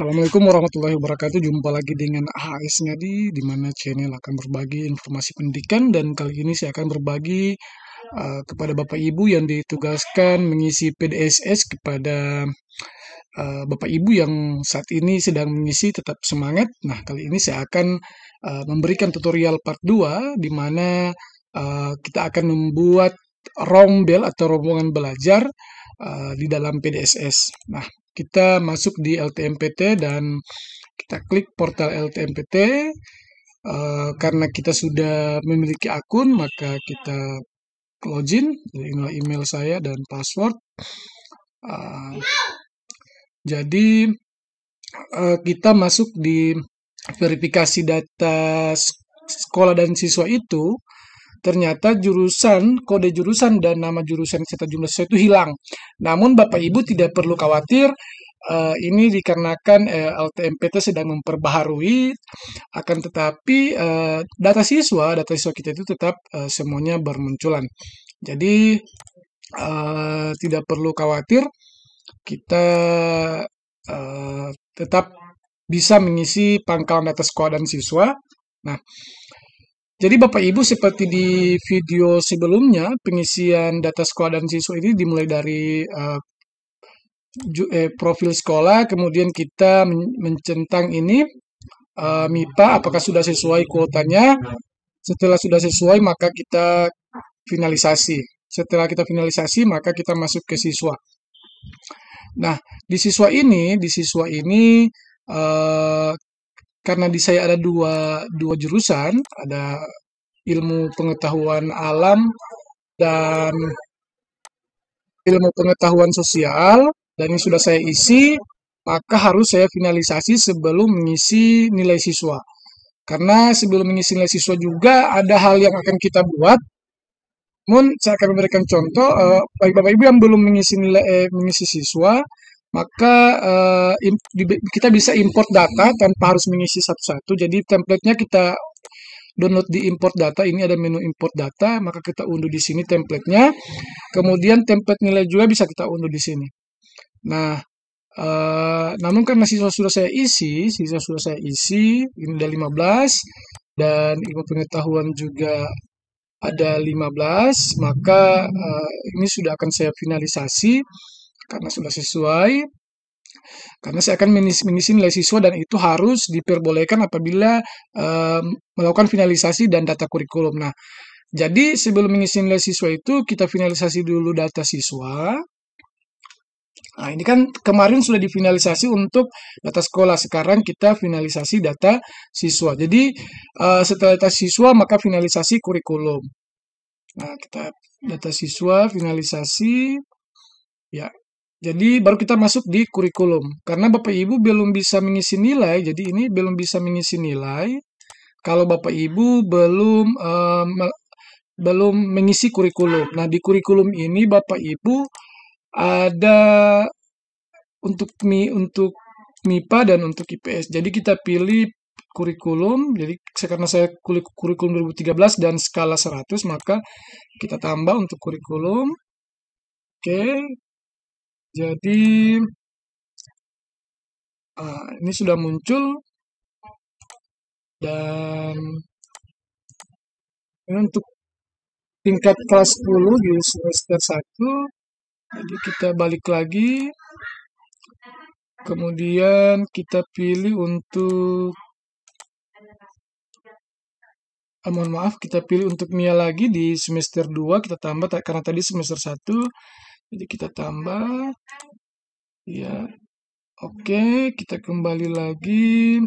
Assalamualaikum warahmatullahi wabarakatuh. Jumpa lagi dengan AHS Ngadi di mana channel akan berbagi informasi pendidikan dan kali ini saya akan berbagi uh, kepada Bapak Ibu yang ditugaskan mengisi PDSS kepada uh, Bapak Ibu yang saat ini sedang mengisi tetap semangat. Nah, kali ini saya akan uh, memberikan tutorial part 2 di mana uh, kita akan membuat rombel atau rombongan belajar Eh, di dalam PDSS. Nah, kita masuk di LTMPT dan kita klik portal LTMPT. Uh, eh, karena kita sudah memiliki akun, maka kita login. dengan email saya dan password. Uh, jadi, uh, kita masuk di verifikasi data sekolah dan siswa itu ternyata jurusan, kode jurusan dan nama jurusan serta jumlah sesuai itu hilang. Namun Bapak Ibu tidak perlu khawatir, uh, ini dikarenakan uh, eh, LTMPT sedang memperbaharui, akan tetapi uh, data siswa, data siswa kita itu tetap uh, semuanya bermunculan. Jadi uh, tidak perlu khawatir, kita uh, tetap bisa mengisi pangkalan data sekolah dan siswa. Nah, jadi Bapak Ibu seperti di video sebelumnya, pengisian data sekolah dan siswa ini dimulai dari uh, eh, profil sekolah, kemudian kita mencentang ini uh, eh, MIPA apakah sudah sesuai kuotanya. Setelah sudah sesuai maka kita finalisasi. Setelah kita finalisasi maka kita masuk ke siswa. Nah, di siswa ini, di siswa ini uh, karena di saya ada dua, dua jurusan, ada ilmu pengetahuan alam dan ilmu pengetahuan sosial, dan ini sudah saya isi, maka harus saya finalisasi sebelum mengisi nilai siswa. Karena sebelum mengisi nilai siswa juga ada hal yang akan kita buat. Namun saya akan memberikan contoh, eh, bagi Bapak Ibu yang belum mengisi nilai eh, mengisi siswa, maka uh, kita bisa import data tanpa harus mengisi satu-satu. Jadi templatenya kita download di import data. Ini ada menu import data, maka kita unduh di sini templatenya. Kemudian template nilai juga bisa kita unduh di sini. Nah, uh, namun karena siswa sudah saya isi, siswa sudah saya isi, ini ada 15, dan ilmu pengetahuan juga ada 15, maka uh, ini sudah akan saya finalisasi karena sudah sesuai karena saya akan mengisi nilai siswa dan itu harus diperbolehkan apabila e, melakukan finalisasi dan data kurikulum. Nah, jadi sebelum mengisi nilai siswa itu kita finalisasi dulu data siswa. Nah, ini kan kemarin sudah difinalisasi untuk data sekolah. Sekarang kita finalisasi data siswa. Jadi e, setelah data siswa maka finalisasi kurikulum. Nah, kita data siswa finalisasi ya jadi baru kita masuk di kurikulum. Karena Bapak Ibu belum bisa mengisi nilai, jadi ini belum bisa mengisi nilai. Kalau Bapak Ibu belum uh, belum mengisi kurikulum. Nah, di kurikulum ini Bapak Ibu ada untuk mi untuk MIPA dan untuk IPS. Jadi kita pilih kurikulum. Jadi karena saya kurikulum 2013 dan skala 100, maka kita tambah untuk kurikulum. Oke, jadi uh, ini sudah muncul dan ini untuk tingkat kelas 10 di semester 1 jadi kita balik lagi kemudian kita pilih untuk eh, mohon maaf kita pilih untuk Mia lagi di semester 2 kita tambah karena tadi semester 1 jadi kita tambah ya oke kita kembali lagi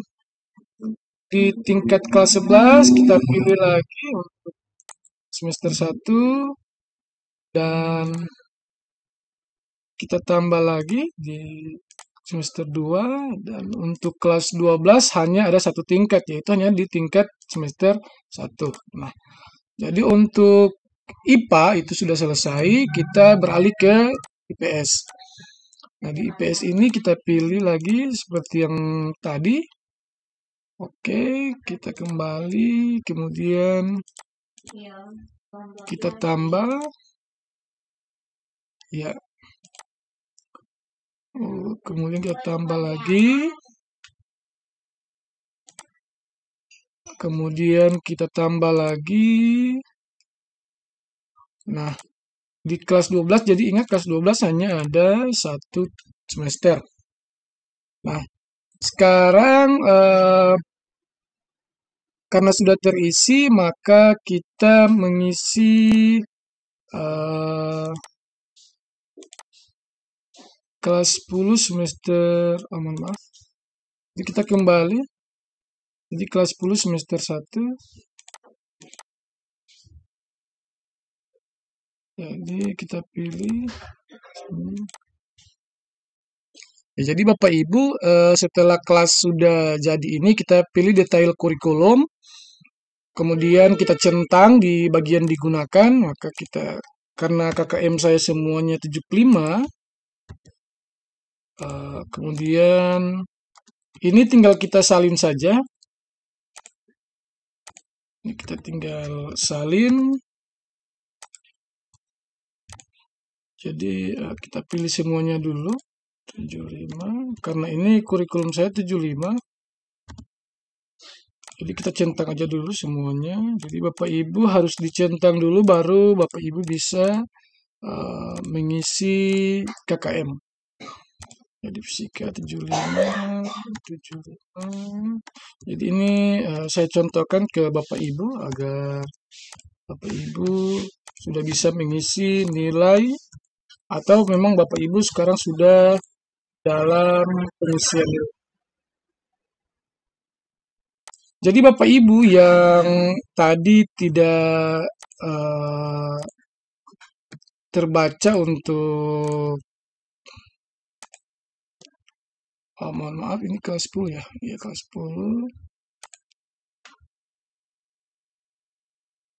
di tingkat kelas 11 kita pilih lagi untuk semester 1 dan kita tambah lagi di semester 2 dan untuk kelas 12 hanya ada satu tingkat yaitu hanya di tingkat semester 1. Nah, jadi untuk IPA itu sudah selesai, kita beralih ke IPS. Nah, di IPS ini kita pilih lagi seperti yang tadi. Oke, kita kembali, kemudian kita tambah. Ya. Oh, kemudian kita tambah lagi. Kemudian kita tambah lagi. Nah, di kelas 12, jadi ingat kelas 12 hanya ada satu semester. Nah, sekarang eh, karena sudah terisi, maka kita mengisi eh, kelas 10 semester, oh, mohon maaf. Jadi kita kembali, jadi kelas 10 semester 1, jadi kita pilih hmm. ya, jadi Bapak Ibu eh, setelah kelas sudah jadi ini kita pilih detail kurikulum kemudian kita centang di bagian digunakan maka kita karena KKM saya semuanya 75 eh, kemudian ini tinggal kita salin saja ini kita tinggal salin Jadi eh, kita pilih semuanya dulu. 75 karena ini kurikulum saya 75 jadi kita centang aja dulu semuanya jadi bapak ibu harus dicentang dulu baru bapak ibu bisa uh, mengisi KKM jadi fisika 75 75 jadi ini uh, saya contohkan ke bapak ibu agar bapak ibu sudah bisa mengisi nilai atau memang Bapak Ibu sekarang sudah dalam pengisian Jadi Bapak Ibu yang tadi tidak uh, terbaca untuk oh, mohon maaf ini kelas 10 ya Iya kelas 10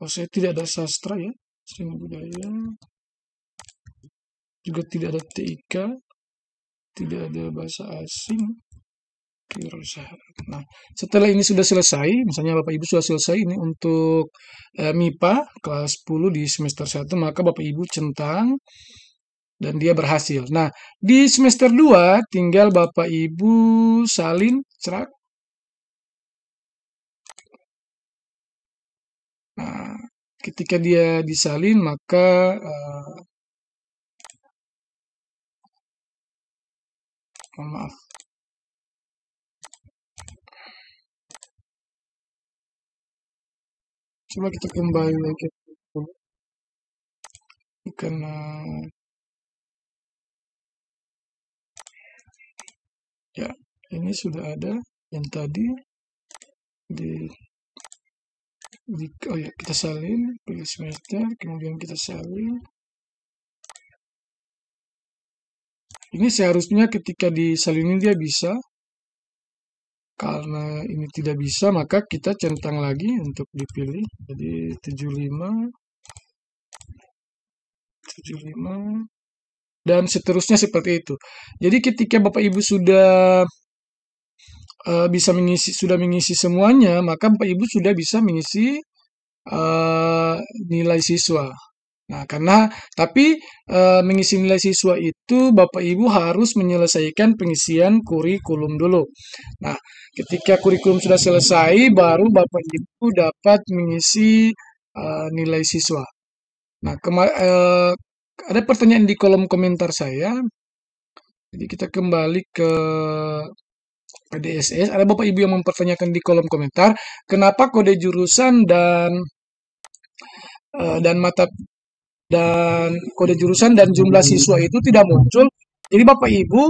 oh saya tidak ada sastra ya seni budaya juga tidak ada TIK, tidak ada bahasa asing. Nah, setelah ini sudah selesai, misalnya Bapak Ibu sudah selesai ini untuk eh, MIPA kelas 10 di semester 1, maka Bapak Ibu centang dan dia berhasil. Nah, di semester 2 tinggal Bapak Ibu salin cerak. Nah, ketika dia disalin maka eh, mohon maaf coba kita kembali lagi karena ya ini sudah ada yang tadi di, di oh ya kita salin pilih semester kemudian kita salin Ini seharusnya ketika disalinin dia bisa. Karena ini tidak bisa, maka kita centang lagi untuk dipilih. Jadi 75, 75, dan seterusnya seperti itu. Jadi ketika Bapak Ibu sudah uh, bisa mengisi sudah mengisi semuanya, maka Bapak Ibu sudah bisa mengisi uh, nilai siswa. Nah, karena tapi e, mengisi nilai siswa itu Bapak Ibu harus menyelesaikan pengisian kurikulum dulu. Nah, ketika kurikulum sudah selesai baru Bapak Ibu dapat mengisi e, nilai siswa. Nah, e, ada pertanyaan di kolom komentar saya. Jadi kita kembali ke PDSS. Ada Bapak Ibu yang mempertanyakan di kolom komentar, kenapa kode jurusan dan dan mata dan kode jurusan dan jumlah siswa itu tidak muncul. Jadi Bapak Ibu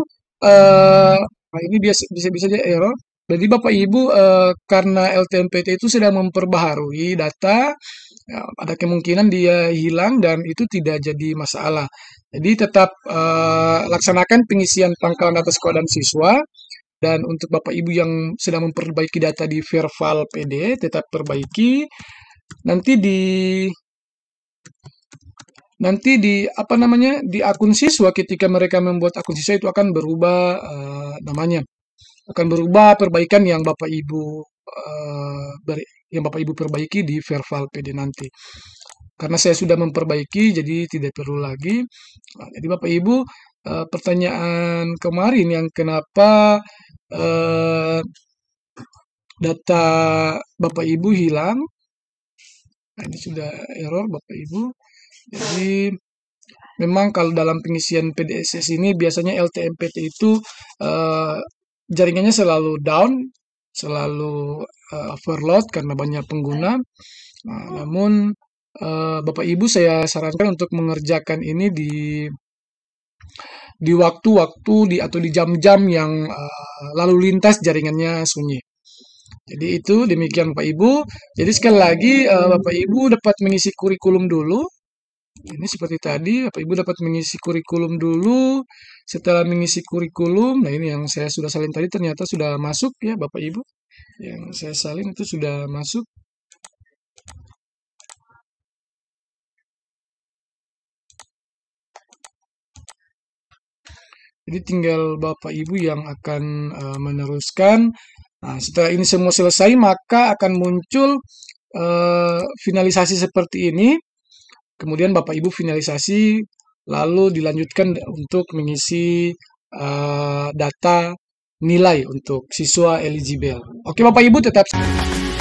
eh, nah ini bisa bisa bisa error. Jadi Bapak Ibu eh, karena LTMPT itu sedang memperbaharui data, ya, ada kemungkinan dia hilang dan itu tidak jadi masalah. Jadi tetap eh, laksanakan pengisian pangkalan data sekolah dan siswa. Dan untuk Bapak Ibu yang sedang memperbaiki data di Verval PD, tetap perbaiki. Nanti di nanti di apa namanya di akun siswa ketika mereka membuat akun siswa itu akan berubah uh, namanya akan berubah perbaikan yang bapak ibu uh, eh, beri, yang bapak ibu perbaiki di verval PD nanti karena saya sudah memperbaiki jadi tidak perlu lagi nah, jadi bapak ibu uh, pertanyaan kemarin yang kenapa uh, data bapak ibu hilang nah, ini sudah error bapak ibu jadi iya. memang kalau dalam pengisian PDSS ini biasanya LTMPT itu uh, jaringannya selalu down, selalu uh, overload karena banyak pengguna. Nah, namun uh, Bapak Ibu saya sarankan untuk mengerjakan ini di di waktu-waktu di atau di jam-jam yang uh, lalu lintas jaringannya sunyi. Jadi itu demikian Bapak Ibu. Jadi sekali lagi uh, Bapak Ibu dapat mengisi kurikulum dulu ini seperti tadi Bapak Ibu dapat mengisi kurikulum dulu setelah mengisi kurikulum nah ini yang saya sudah salin tadi ternyata sudah masuk ya Bapak Ibu yang saya salin itu sudah masuk Jadi tinggal Bapak Ibu yang akan uh, meneruskan. Nah, setelah ini semua selesai, maka akan muncul uh, finalisasi seperti ini. Kemudian Bapak Ibu finalisasi, lalu dilanjutkan untuk mengisi uh, data nilai untuk siswa eligible. Oke Bapak Ibu tetap...